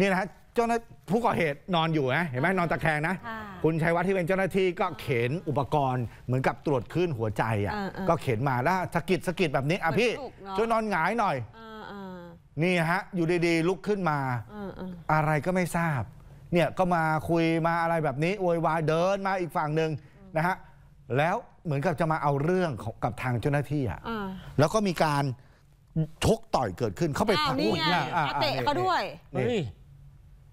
นี่นะฮะเจ้าหน้าผู้ก่อเหตุนอนอยู่นะเห็นไหมนอนตะแคงนะ คุณชัยวัฒน์ที่เป็นเจ้าหน้าที่ก็เข็นอุปกรณ์เหมือนกับตรวจคลื่นหัวใจอ่ะอก็เข็นมาแล้วสะกิดสะกิดแบบนี้อ่ะพี่ช่วยนอนหงายหน่อยออนี่ฮะอยู่ดีๆ ลุกขึ้นมาออะไรก็ไม่ทราบ เนี่ยก็มาคุยมาอะไรแบบนี้โวยวายเดินมาอีกฝั่งหนึ่งนะฮะแล้วเหมือนกับจะมาเอาเรื่องกับทางเจ้าหน้าที่อ่ะแล้วก็มีการชกต่อยเกิดขึ้นเขาไปอ้าวผักนี่ย่เตะเขาด้วยเฮ้ย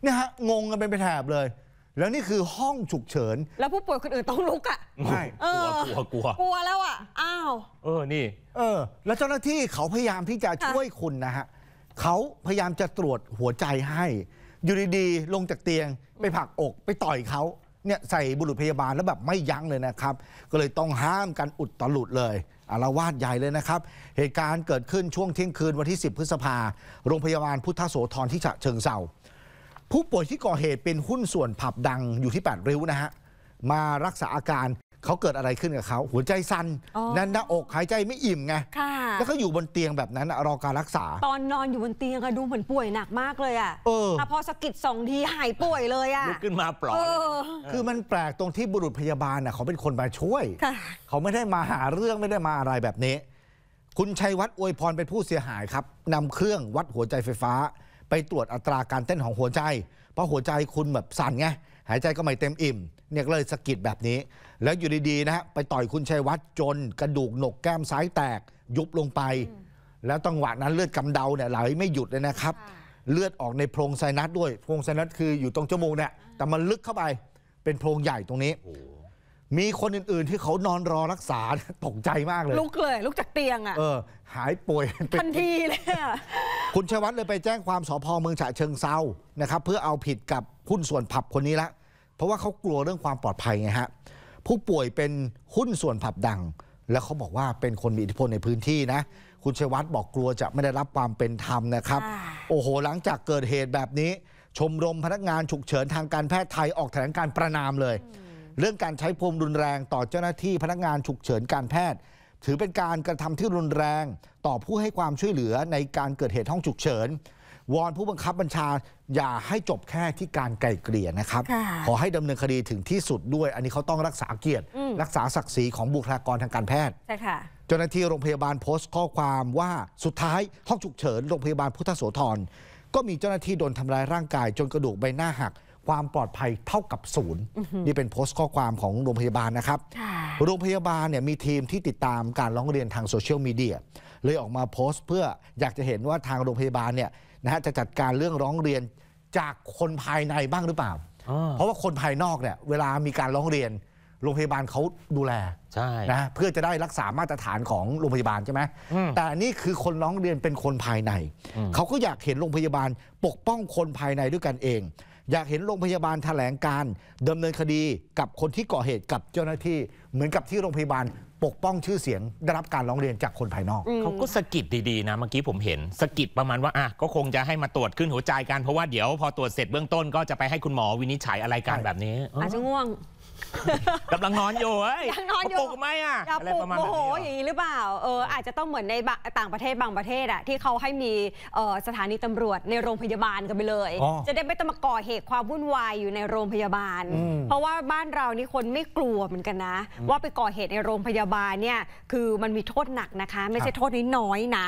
นี่ยฮะงงกันเป็นแถบเลย แล้วนี่คือห้องฉุกเฉิน แล้วผู้ป่วยคนอื่นต้องลุกอ่ะใช่กลัวกลัวกลัวกลัวแล้วอ่ะ อ้าว เออ นี่ เออ แล้วเจ้าหน้าที่เขาพยายามที่จะช่วยคุณนะฮะเขาพยายามจะตรวจหัวใจให้ อยู่ดีๆ ลงจากเตียงไปผลักอกไปต่อยเขาเนี่ยใส่บุรุษพยาบาลแล้วแบบไม่ยั้งเลยนะครับ ก็เลยต้องห้ามกันอุดตลุดเลยอารวาสใหญ่เลยนะครับ เหตุการณ์เกิดขึ้นช่วงเที่ยงคืนวันที่ 10 พฤษภาโรงพยาบาลพุทธโสธรที่ฉะเชิงเซาผู้ป่วยที่ก่อเหตุเป็นหุ้นส่วนผับดังอยู่ที่8ริ้วนะฮะมารักษาอาการเขาเกิดอะไรขึ้นกับเขาหัวใจสันนแน่นหน้าอกหายใจไม่อิ่มไงแล้วเขาอยู่บนเตียงแบบนั้นรอการรักษาตอนนอนอยู่บนเตียงก็ดูเหมือนป่วยหนักมากเลยอ่ะเออพอสกิดสองทีหายป่วยเลยอ่ะลุกขึ้นมาปลอดคือมันแปลกตรงที่บุรุษพยาบาลน่ะเขาเป็นคนมาช่วยเขาไม่ได้มาหาเรื่องไม่ได้มาอะไรแบบนี้ คุณชัยวัฒน์อวยพรเป็นผู้เสียหายครับนำเครื่องวัดหัวใจไฟฟ้าไปตรวจอัตราการเต้นของหัวใจ เพราะหัวใจคุณแบบสั่นไงหายใจก็ไม่เต็มอิ่ม เนี่ยเลยสะกิดแบบนี้ แล้วอยู่ดีๆนะฮะไปต่อยคุณชัยวัฒน์จน กระดูกหนกแก้มซ้ายแตก ยุบลงไป แล้วตังหวะนั้นเลือดกำเดาเนี่ยไหลไม่หยุด เลยนะครับ เลือดออกในโพรงไซนัสด้วยโพรงไซนัสคืออยู่ตรงจมูกเนี่ยแต่มันลึกเข้าไป เป็นโพรงใหญ่ตรงนี้มีคนอื่นๆ ที่เขานอนรอรักษา ตกใจมากเลย ลุกเลยลุกจากเตียงอ่ะเออ หายป่วยทันทีเลยคุณชวัตเลยไปแจ้งความสพเมืองฉะเชิงเซานะครับ เพื่อเอาผิดกับหุ้นส่วนผับคนนี้ละเพราะว่าเขากลัวเรื่องความปลอดภัยไงฮะผู้ป่วยเป็นหุ้นส่วนผับดัง แล้วเขาบอกว่าเป็นคนมีอิทธิพลในพื้นที่นะคุณชวัตบอกกลัวจะไม่ได้รับความเป็นธรรมนะครับโอ้โหหลังจากเกิดเหตุแบบนี้ ชมรมพนักงานฉุกเฉินทางการแพทย์ไทยออกแถลงการประนามเลยเรื่องการใช้พรมรุนแรงต่อเจ้าหน้าที่พนักงานฉุกเฉินการแพทย์ ถือเป็นการกระทำที่รุนแรงต่อผู้ให้ความช่วยเหลือในการเกิดเหตุห้องฉุกเฉินวอนผู้บังคับบัญชาอย่าให้จบแค่ที่การไกลเกลี่ยนะครับ ขอให้ดำเนินคดีถึงที่สุดด้วย อันนี้เขาต้องรักษาเกียรติรักษาศักดิ์ศรีของบุคลากรทางการแพทย์ใช่ค่ะเจ้าหน้าที่โรงพยาบาลโพสต์ข้อความว่าสุดท้ายห้องฉุกเฉินโรงพยาบาลพุทธโสธรก็มีเจ้าหน้าที่โดนทำร้ายร่างกาย จนกระดูกใบหน้าหักความปลอดภัยเท่ากับศูนย์นี่เป็นโพสต์ข้อความของโรงพยาบาลนะครับโรงพยาบาลเนี่ยมีทีมที่ติดตามการร้องเรียนทางโซเชียลมีเดียเลยออกมาโพสต์เพื่ออยากจะเห็นว่าทางโรงพยาบาลเนี่ยนะฮะจะจัดการเรื่องร้องเรียนจากคนภายในบ้างหรือเปล่า เพราะว่าคนภายนอกเนี่ยเวลามีการร้องเรียนโรงพยาบาลเขาดูแลใช่นะเพื่อจะได้รักษามาตรฐานของโรงพยาบาลใช่ไหมแต่นี่คือคนร้องเรียนเป็นคนภายในเขาก็อยากเห็นโรงพยาบาลปกป้องคนภายในด้วยกันเองอยากเห็นโรงพยาบาลแถลงการดำเนินคดีกับคนที่ก่อเหตุกับเจ้าหน้าที่ เหมือนกับที่โรงพยาบาลปกป้องชื่อเสียงได้รับการร้องเรียนจากคนภายนอก เขาก็สกิดดีๆนะเมื่อกี้ผมเห็นสกิดประมาณว่า อ่ะ ก็คงจะให้มาตรวจขึ้นหัวใจกันเพราะว่าเดี๋ยวพอตรวจเสร็จเบื้องต้น ก็จะไปให้คุณหมอวินิจฉัยอะไรกันแบบนี้อาจจะง่วงกำลังนอนอยู่อ้ยังนอนอยู่ปลุกไหมอ่ะอะปลุกโมโหอย่างนี้หรือเปล่าเอออาจจะต้องเหมือนในต่างประเทศบางประเทศอ่ะที่เขาให้มีสถานีตำรวจในโรงพยาบาลกันไปเลย จะได้ไม่ต้องมาก่อเหตุความวุ่นวายอยู่ในโรงพยาบาล เพราะว่าบ้านเรานี่คนไม่กลัวเหมือนกันนะ ว่าไปก่อเหตุในโรงพยาาบาลเนี่ยคือมันมีโทษหนักนะคะ ไม่ใช่โทษน้อยๆนะ